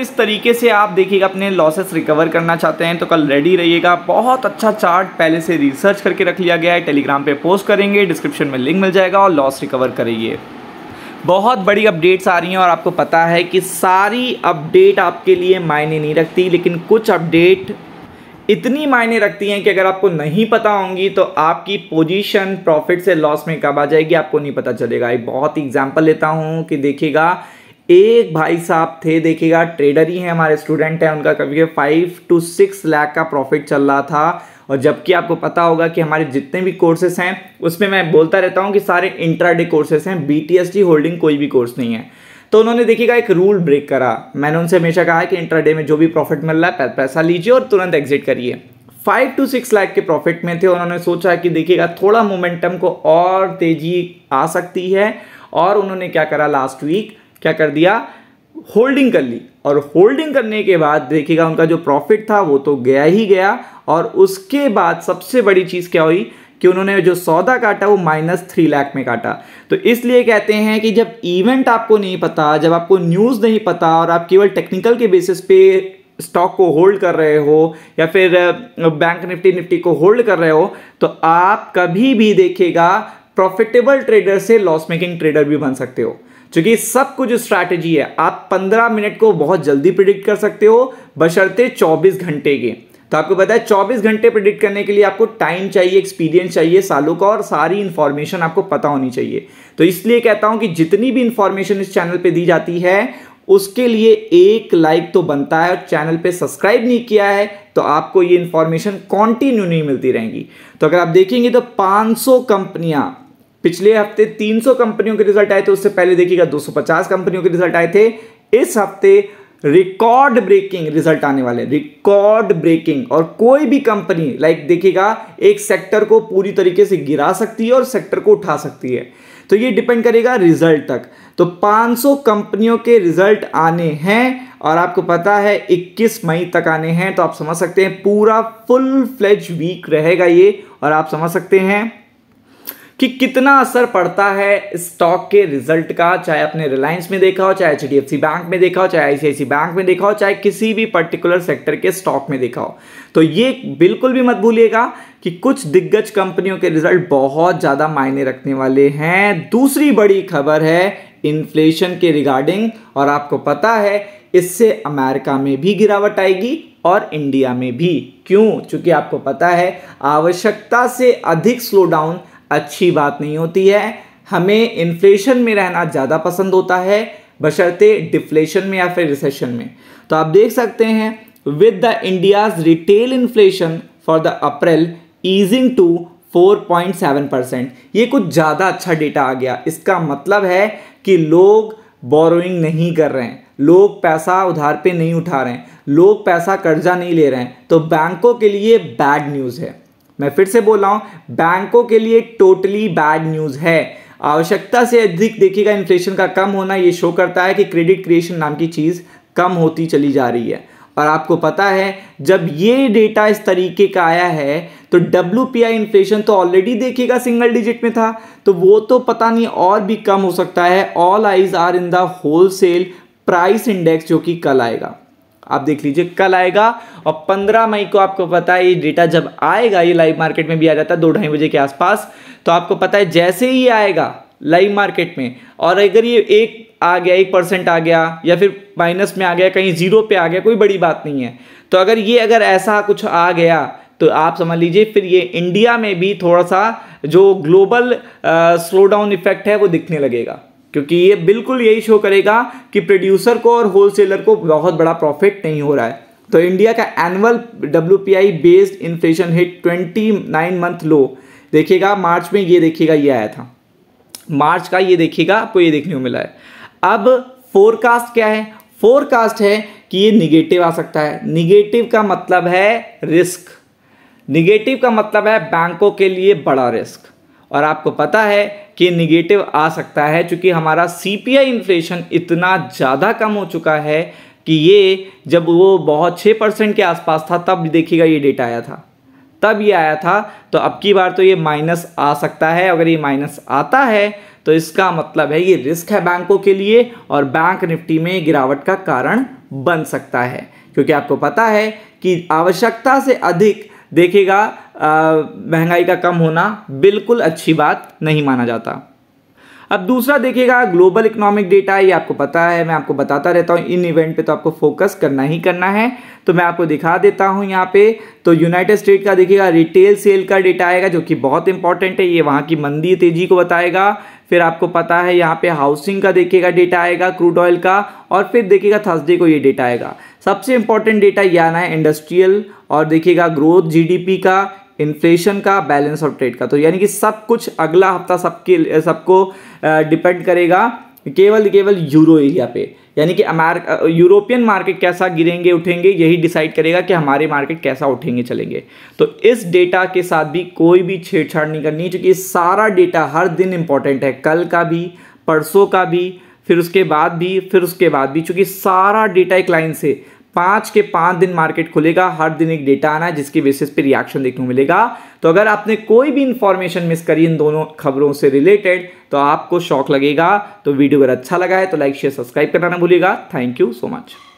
इस तरीके से आप देखिएगा अपने लॉसेस रिकवर करना चाहते हैं तो कल रेडी रहिएगा बहुत अच्छा चार्ट पहले से रिसर्च करके रख लिया गया है टेलीग्राम पे पोस्ट करेंगे डिस्क्रिप्शन में लिंक मिल जाएगा और लॉस रिकवर करिए बहुत बड़ी अपडेट्स आ रही हैं और आपको पता है कि सारी अपडेट आपके लिए मायने नहीं रखती लेकिन कुछ अपडेट इतनी मायने रखती हैं कि अगर आपको नहीं पता होंगी तो आपकी पोजीशन प्रॉफिट से लॉस में कब आ जाएगी आपको नहीं पता चलेगा एक बहुत ही एग्जांपल लेता हूँ कि देखिएगा एक भाई साहब थे देखिएगा ट्रेडर ही हैं हमारे स्टूडेंट हैं उनका कभी फाइव टू सिक्स लाख का प्रॉफिट चल रहा था और जबकि आपको पता होगा कि हमारे जितने भी कोर्सेस हैं उसमें मैं बोलता रहता हूं कि सारे इंट्राडे कोर्सेस हैं बी होल्डिंग कोई भी कोर्स नहीं है तो उन्होंने देखिएगा एक रूल ब्रेक करा मैंने उनसे हमेशा कहा कि इंट्राडे में जो भी प्रॉफिट मिल रहा है पैसा लीजिए और तुरंत एग्जिट करिए फाइव टू सिक्स लाख के प्रॉफिट में थे उन्होंने सोचा कि देखिएगा थोड़ा मोमेंटम को और तेजी आ सकती है और उन्होंने क्या करा लास्ट वीक क्या कर दिया होल्डिंग कर ली और होल्डिंग करने के बाद देखिएगा उनका जो प्रॉफिट था वो तो गया ही गया और उसके बाद सबसे बड़ी चीज़ क्या हुई कि उन्होंने जो सौदा काटा वो माइनस थ्री लाख में काटा तो इसलिए कहते हैं कि जब इवेंट आपको नहीं पता जब आपको न्यूज़ नहीं पता और आप केवल टेक्निकल के बेसिस पे स्टॉक को होल्ड कर रहे हो या फिर बैंक निफ्टी निफ्टी को होल्ड कर रहे हो तो आप कभी भी देखेगा प्रॉफिटेबल ट्रेडर से लॉस मेकिंग ट्रेडर भी बन सकते हो क्योंकि सब कुछ स्ट्रैटेजी है आप 15 मिनट को बहुत जल्दी प्रिडिक्ट कर सकते हो बशर्ते 24 घंटे के तो आपको पता है 24 घंटे प्रिडिक्ट करने के लिए आपको टाइम चाहिए एक्सपीरियंस चाहिए सालों का और सारी इन्फॉर्मेशन आपको पता होनी चाहिए तो इसलिए कहता हूं कि जितनी भी इन्फॉर्मेशन इस चैनल पर दी जाती है उसके लिए एक लाइक तो बनता है और चैनल पे सब्सक्राइब नहीं किया है तो आपको ये इन्फॉर्मेशन कॉन्टिन्यू नहीं मिलती रहेगी तो अगर आप देखेंगे तो 500 कंपनियां पिछले हफ्ते 300 कंपनियों के रिजल्ट आए थे उससे पहले देखिएगा 250 कंपनियों के रिजल्ट आए थे इस हफ्ते रिकॉर्ड ब्रेकिंग रिजल्ट आने वाले रिकॉर्ड ब्रेकिंग और कोई भी कंपनी लाइक देखिएगा एक सेक्टर को पूरी तरीके से गिरा सकती है और सेक्टर को उठा सकती है तो ये डिपेंड करेगा रिजल्ट तक तो 500 कंपनियों के रिजल्ट आने हैं और आपको पता है 21 मई तक आने हैं तो आप समझ सकते हैं पूरा फुल फ्लेज वीक रहेगा ये और आप समझ सकते हैं कि कितना असर पड़ता है स्टॉक के रिजल्ट का चाहे अपने रिलायंस में देखा हो चाहे एच बैंक में देखा हो चाहे आईसीआईसी बैंक में देखा हो चाहे किसी भी पर्टिकुलर सेक्टर के स्टॉक में देखा हो तो ये बिल्कुल भी मत भूलिएगा कि कुछ दिग्गज कंपनियों के रिजल्ट बहुत ज़्यादा मायने रखने वाले हैं दूसरी बड़ी खबर है इन्फ्लेशन के रिगार्डिंग और आपको पता है इससे अमेरिका में भी गिरावट आएगी और इंडिया में भी क्यों चूंकि आपको पता है आवश्यकता से अधिक स्लो डाउन अच्छी बात नहीं होती है हमें इन्फ्लेशन में रहना ज़्यादा पसंद होता है बशर्ते डिफ्लेशन में या फिर रिसेशन में तो आप देख सकते हैं with the India's retail inflation for the April easing to 4.7 percent ये कुछ ज़्यादा अच्छा डेटा आ गया इसका मतलब है कि लोग बोरोइंग नहीं कर रहे हैं लोग पैसा उधार पे नहीं उठा रहे हैं लोग पैसा कर्जा नहीं ले रहे हैं तो बैंकों के लिए बैड न्यूज़ है मैं फिर से बोल रहा हूँ बैंकों के लिए टोटली बैड न्यूज़ है आवश्यकता से अधिक देखिएगा इन्फ्लेशन का कम होना ये शो करता है कि क्रेडिट क्रिएशन नाम की चीज़ कम होती चली जा रही है और आपको पता है जब ये डेटा इस तरीके का आया है तो डब्ल्यू इन्फ्लेशन तो ऑलरेडी देखिएगा सिंगल डिजिट में था तो वो तो पता नहीं और भी कम हो सकता है all eyes are in the wholesale price index जो कि कल आएगा आप देख लीजिए कल आएगा और 15 मई को आपको पता है ये डेटा जब आएगा ये लाइव मार्केट में भी आ जाता है दो ढाई बजे के आसपास तो आपको पता है जैसे ही आएगा लाइव मार्केट में और अगर ये एक आ गया एक परसेंट आ गया या फिर माइनस में आ गया कहीं जीरो पे आ गया कोई बड़ी बात नहीं है तो अगर ये अगर ऐसा कुछ आ गया तो आप समझ लीजिए फिर ये इंडिया में भी थोड़ा सा जो ग्लोबल स्लो डाउन इफेक्ट है वो दिखने लगेगा क्योंकि ये बिल्कुल यही शो करेगा कि प्रोड्यूसर को और होलसेलर को बहुत बड़ा प्रॉफिट नहीं हो रहा है तो इंडिया का annual W based inflation hit twenty nine month low देखिएगा मार्च में ये देखिएगा ये आया था मार्च का ये देखिएगा आपको ये देखने को मिला है अब फोरकास्ट क्या है फोरकास्ट है कि ये निगेटिव आ सकता है निगेटिव का मतलब है रिस्क निगेटिव का मतलब है बैंकों के लिए बड़ा रिस्क और आपको पता है कि निगेटिव आ सकता है क्योंकि हमारा आई इन्फ्लेशन इतना ज़्यादा कम हो चुका है कि ये जब वो बहुत छः परसेंट के आसपास था तब देखिएगा ये डेटा आया था तब ये आया था तो अब की बार तो ये माइनस आ सकता है अगर ये माइनस आता है तो इसका मतलब है ये रिस्क है बैंकों के लिए और बैंक निफ्टी में गिरावट का कारण बन सकता है क्योंकि आपको पता है कि आवश्यकता से अधिक देखेगा महंगाई का कम होना बिल्कुल अच्छी बात नहीं माना जाता अब दूसरा देखिएगा ग्लोबल इकोनॉमिक डेटा ये आपको पता है मैं आपको बताता रहता हूँ इन इवेंट पे तो आपको फोकस करना ही करना है तो मैं आपको दिखा देता हूँ यहाँ पे तो यूनाइटेड स्टेट का देखिएगा रिटेल सेल का डेटा आएगा जो कि बहुत इंपॉर्टेंट है ये वहाँ की मंदी तेजी को बताएगा फिर आपको पता है यहाँ पे हाउसिंग का देखिएगा डेटा आएगा क्रूड ऑयल का और फिर देखिएगा थर्सडे को ये डेटा आएगा सबसे इंपॉर्टेंट डेटा ये आना है इंडस्ट्रियल और देखिएगा ग्रोथ जीडीपी का इन्फ्लेशन का बैलेंस ऑफ ट्रेड का तो यानी कि सब कुछ अगला हफ्ता सबके सबको डिपेंड करेगा केवल केवल यूरो एरिया पे यानी कि अमेरिका यूरोपियन मार्केट कैसा गिरेंगे उठेंगे यही डिसाइड करेगा कि हमारे मार्केट कैसा उठेंगे चलेंगे तो इस डेटा के साथ भी कोई भी छेड़छाड़ नहीं करनी क्योंकि सारा डेटा हर दिन इंपॉर्टेंट है कल का भी परसों का भी फिर उसके बाद भी फिर उसके बाद भी चूंकि सारा डेटा एक लाइन से पाँच के पाँच दिन मार्केट खुलेगा हर दिन एक डेटा आना है जिसकी बेसिस पे रिएक्शन देखने को मिलेगा तो अगर आपने कोई भी इन्फॉर्मेशन मिस करी इन दोनों खबरों से रिलेटेड तो आपको शौक लगेगा तो वीडियो अगर अच्छा लगा है तो लाइक शेयर सब्सक्राइब करना ना भूलेगा थैंक यू सो मच